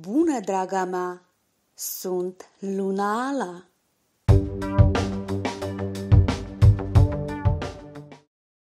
Bună, draga mea! Sunt Luna Ala!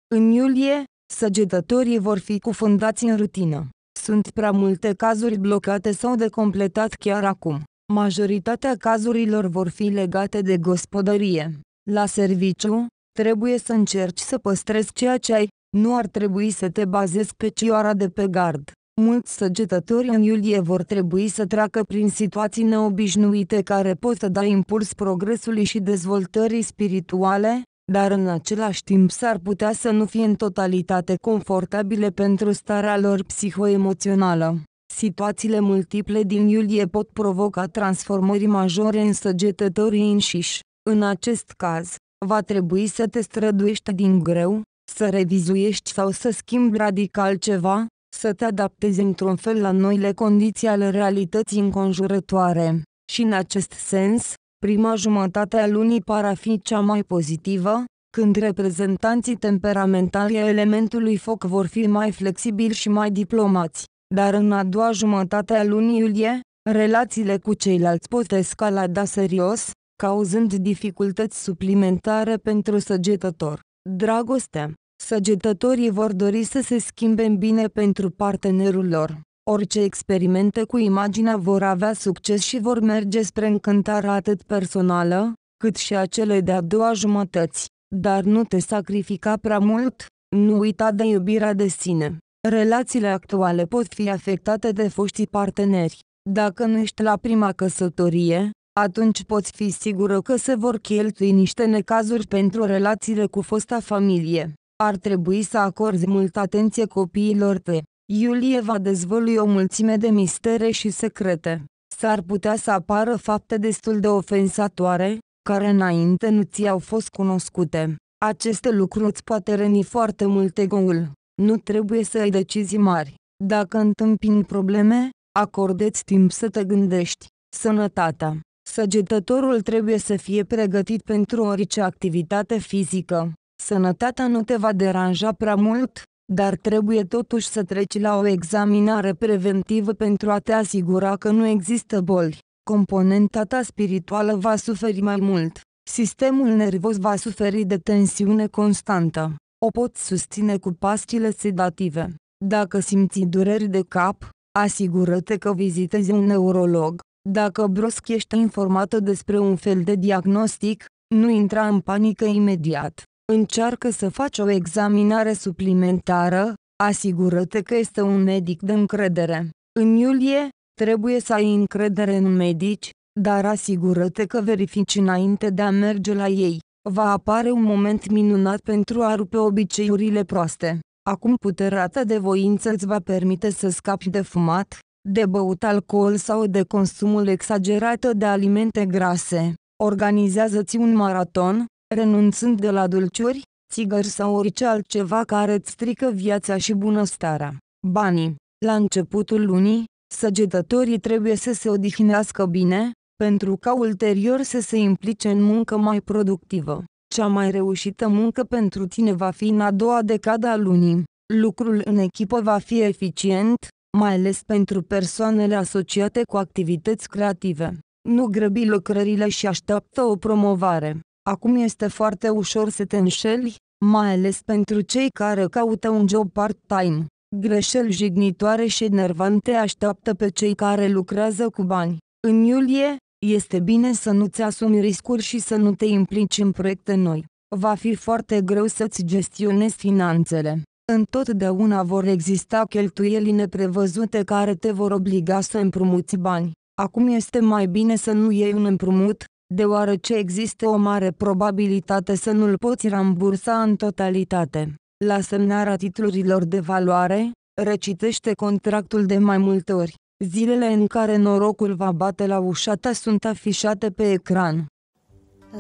În iulie, săgetătorii vor fi cufundați în rutină. Sunt prea multe cazuri blocate sau de completat chiar acum. Majoritatea cazurilor vor fi legate de gospodărie. La serviciu, trebuie să încerci să păstrezi ceea ce ai, nu ar trebui să te bazezi pe cioara de pe gard. Mulți săgetători în iulie vor trebui să treacă prin situații neobișnuite care pot să da impuls progresului și dezvoltării spirituale, dar în același timp s-ar putea să nu fie în totalitate confortabile pentru starea lor psihoemoțională. Situațiile multiple din iulie pot provoca transformări majore în săgetătorii înșiși. În acest caz, va trebui să te străduiești din greu, să revizuiești sau să schimbi radical ceva, să te adaptezi într-un fel la noile condiții ale realității înconjurătoare. Și în acest sens, prima jumătate a lunii par a fi cea mai pozitivă, când reprezentanții temperamentali ai elementului foc vor fi mai flexibili și mai diplomați, dar în a doua jumătate a lunii iulie, relațiile cu ceilalți pot escalada serios, cauzând dificultăți suplimentare pentru săgetător. Dragoste Săgetătorii vor dori să se schimbe în bine pentru partenerul lor. Orice experimente cu imaginea vor avea succes și vor merge spre încântarea atât personală, cât și a celei de-a doua jumătăți. Dar nu te sacrifica prea mult, nu uita de iubirea de sine. Relațiile actuale pot fi afectate de foștii parteneri. Dacă nu ești la prima căsătorie, atunci poți fi sigură că se vor cheltui niște necazuri pentru relațiile cu fosta familie. Ar trebui să acorzi multă atenție copiilor tăi. Iulie va dezvălui o mulțime de mistere și secrete. S-ar putea să apară fapte destul de ofensatoare, care înainte nu ți-au fost cunoscute. Aceste lucruri îți poate răni foarte mult egoul. Nu trebuie să ai decizii mari. Dacă întâmpini probleme, acordeți timp să te gândești. Sănătatea. Săgetătorul trebuie să fie pregătit pentru orice activitate fizică. Sănătatea nu te va deranja prea mult, dar trebuie totuși să treci la o examinare preventivă pentru a te asigura că nu există boli. Componenta ta spirituală va suferi mai mult. Sistemul nervos va suferi de tensiune constantă. O poți susține cu pastile sedative. Dacă simți dureri de cap, asigură-te că vizitezi un neurolog. Dacă brusc ești informată despre un fel de diagnostic, nu intra în panică imediat. Încearcă să faci o examinare suplimentară, asigură-te că este un medic de încredere. În iulie, trebuie să ai încredere în medici, dar asigură-te că verifici înainte de a merge la ei. Va apare un moment minunat pentru a rupe obiceiurile proaste. Acum puterea ta de voință îți va permite să scapi de fumat, de băut alcool sau de consumul exagerat de alimente grase. Organizează-ți un maraton, renunțând de la dulciuri, țigări sau orice altceva care îți strică viața și bunăstarea. Banii. La începutul lunii, săgetătorii trebuie să se odihnească bine, pentru ca ulterior să se implice în muncă mai productivă. Cea mai reușită muncă pentru tine va fi în a doua decada a lunii. Lucrul în echipă va fi eficient, mai ales pentru persoanele asociate cu activități creative. Nu grăbi lucrările și așteaptă o promovare. Acum este foarte ușor să te înșeli, mai ales pentru cei care caută un job part-time. Greșeli jignitoare și enervante așteaptă pe cei care lucrează cu bani. În iulie, este bine să nu-ți asumi riscuri și să nu te implici în proiecte noi. Va fi foarte greu să-ți gestionezi finanțele. Întotdeauna vor exista cheltuieli neprevăzute care te vor obliga să împrumuți bani. Acum este mai bine să nu iei un împrumut, deoarece există o mare probabilitate să nu-l poți rambursa în totalitate. La semnarea titlurilor de valoare, recitește contractul de mai multe ori. Zilele în care norocul va bate la ușa ta sunt afișate pe ecran.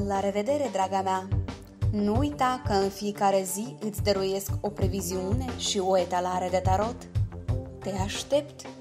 La revedere, draga mea! Nu uita că în fiecare zi îți dăruiesc o previziune și o etalare de tarot. Te aștept!